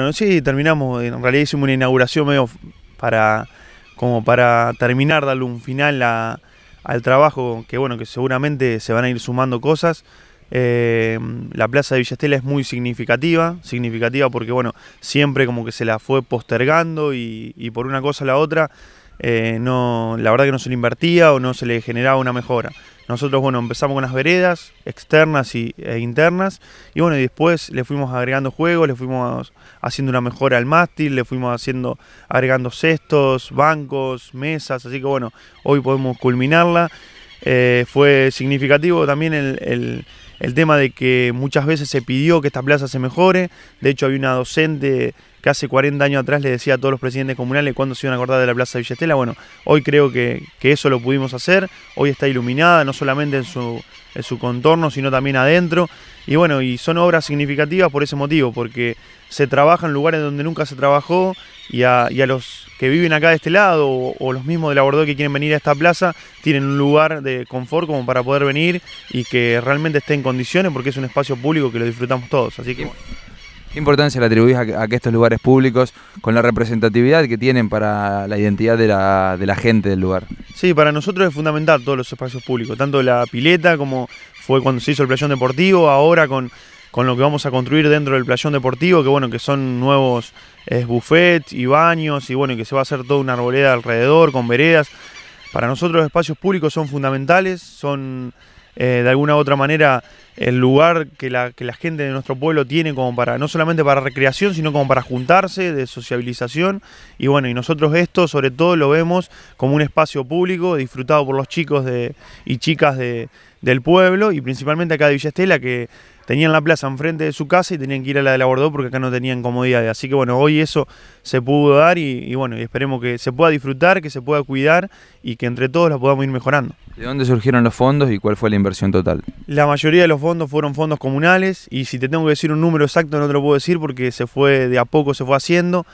Bueno, sí, terminamos, en realidad hicimos una inauguración medio para, como para terminar, darle un final al trabajo, que bueno, que seguramente se van a ir sumando cosas. Eh, la plaza de Villastela es muy significativa, significativa porque bueno, siempre como que se la fue postergando y, por una cosa a la otra eh, no, la verdad que no se le invertía o no se le generaba una mejora. Nosotros, bueno, empezamos con las veredas externas y, e internas y bueno, y después le fuimos agregando juegos, le fuimos haciendo una mejora al mástil, le fuimos haciendo, agregando cestos, bancos, mesas, así que bueno, hoy podemos culminarla. Eh, fue significativo también el, el tema de que muchas veces se pidió que esta plaza se mejore, de hecho había una docente que hace 40 años atrás le decía a todos los presidentes comunales cuándo se iban a acordar de la Plaza Villestela. Bueno, hoy creo que, eso lo pudimos hacer, hoy está iluminada, no solamente en su, en su contorno, sino también adentro. Y bueno, y son obras significativas por ese motivo, porque se trabaja en lugares donde nunca se trabajó y a, los que viven acá de este lado o, los mismos de la que quieren venir a esta plaza tienen un lugar de confort como para poder venir y que realmente esté en condiciones porque es un espacio público que lo disfrutamos todos. Así que. ¿Qué importancia le atribuís a, estos lugares públicos, con la representatividad que tienen para la identidad de la, gente del lugar? Sí, para nosotros es fundamental todos los espacios públicos, tanto la pileta como fue cuando se hizo el playón deportivo, ahora con con lo que vamos a construir dentro del playón deportivo, que bueno, que son nuevos eh, buffets y baños, y bueno, que se va a hacer toda una arboleda alrededor, con veredas. Para nosotros los espacios públicos son fundamentales, son eh, de alguna u otra manera el lugar que la, gente de nuestro pueblo tiene como para, no solamente para recreación, sino como para juntarse, de sociabilización. Y bueno, y nosotros esto sobre todo lo vemos como un espacio público disfrutado por los chicos y chicas de, del pueblo y principalmente acá de Villa Estela que tenían la plaza enfrente de su casa y tenían que ir a la de la Bordeaux porque acá no tenían comodidades. Así que bueno, hoy eso se pudo dar y, bueno, y esperemos que se pueda disfrutar, que se pueda cuidar y que entre todos la podamos ir mejorando. ¿De dónde surgieron los fondos y cuál fue la inversión total? La mayoría de los fondos fueron fondos comunales y si te tengo que decir un número exacto no te lo puedo decir porque se fue de a poco se fue haciendo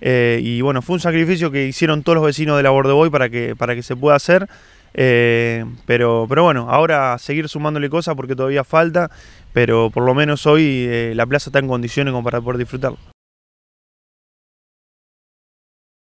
eh, y bueno fue un sacrificio que hicieron todos los vecinos de la Bordeboy para que para que se pueda hacer eh, pero pero bueno ahora seguir sumándole cosas porque todavía falta pero por lo menos hoy eh, la plaza está en condiciones como para poder disfrutarlo